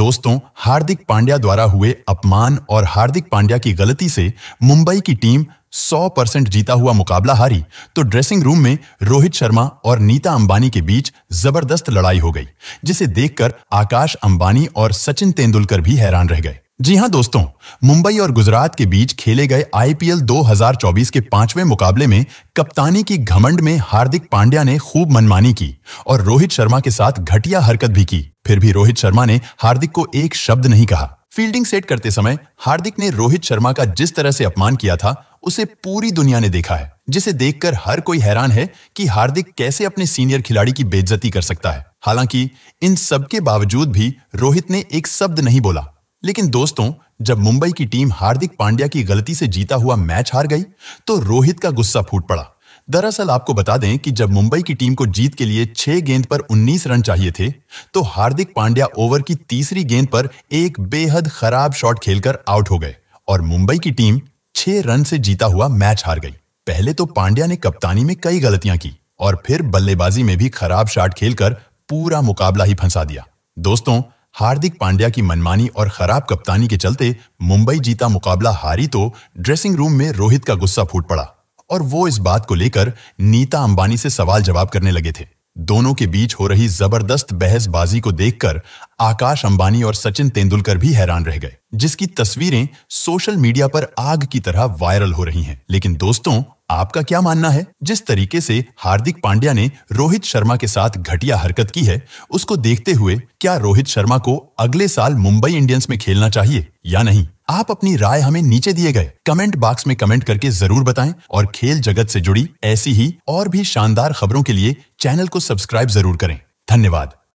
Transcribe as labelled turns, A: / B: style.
A: दोस्तों हार्दिक पांड्या द्वारा हुए अपमान और हार्दिक पांड्या की गलती से मुंबई की टीम 100 परसेंट जीता हुआ मुकाबला हारी तो ड्रेसिंग रूम में रोहित शर्मा और नीता अंबानी के बीच जबरदस्त लड़ाई हो गई जिसे देखकर आकाश अंबानी और सचिन तेंदुलकर भी हैरान रह गए जी हां दोस्तों मुंबई और गुजरात के बीच खेले गए आईपीएल 2024 के पांचवें मुकाबले में कप्तानी की घमंड में हार्दिक पांड्या ने खूब मनमानी की और रोहित शर्मा के साथ घटिया हरकत भी की फिर भी रोहित शर्मा ने हार्दिक को एक शब्द नहीं कहा फील्डिंग सेट करते समय हार्दिक ने रोहित शर्मा का जिस तरह से अपमान किया था उसे पूरी दुनिया ने देखा है जिसे देखकर हर कोई हैरान है कि हार्दिक कैसे अपने सीनियर खिलाड़ी की बेइज्जती कर सकता है हालांकि इन सब के बावजूद भी रोहित ने एक शब्द नहीं बोला लेकिन दोस्तों जब मुंबई की टीम हार्दिक पांड्या की गलती से जीता हुआ मैच हार गई तो रोहित का गुस्सा फूट पड़ा दरअसल आपको बता दें कि जब मुंबई की टीम को जीत के लिए छह गेंद पर 19 रन चाहिए थे तो हार्दिक पांड्या ओवर की तीसरी गेंद पर एक बेहद खराब शॉट खेलकर आउट हो गए और मुंबई की टीम छह रन से जीता हुआ मैच हार गई पहले तो पांड्या ने कप्तानी में कई गलतियां की और फिर बल्लेबाजी में भी खराब शॉट खेलकर पूरा मुकाबला ही फंसा दिया दोस्तों हार्दिक पांड्या की मनमानी और खराब कप्तानी के चलते मुंबई जीता मुकाबला हारी तो ड्रेसिंग रूम में रोहित का गुस्सा फूट पड़ा और वो इस बात को लेकर नीता अंबानी से सवाल जवाब करने लगे थे दोनों के बीच हो रही जबरदस्त बहसबाजी को देखकर आकाश अंबानी और सचिन तेंदुलकर भी हैरान रह गए जिसकी तस्वीरें सोशल मीडिया पर आग की तरह वायरल हो रही हैं लेकिन दोस्तों आपका क्या मानना है जिस तरीके से हार्दिक पांड्या ने रोहित शर्मा के साथ घटिया हरकत की है उसको देखते हुए क्या रोहित शर्मा को अगले साल मुंबई इंडियंस में खेलना चाहिए या नहीं आप अपनी राय हमें नीचे दिए गए कमेंट बॉक्स में कमेंट करके जरूर बताएं और खेल जगत से जुड़ी ऐसी ही और भी शानदार खबरों के लिए चैनल को सब्सक्राइब जरूर करें धन्यवाद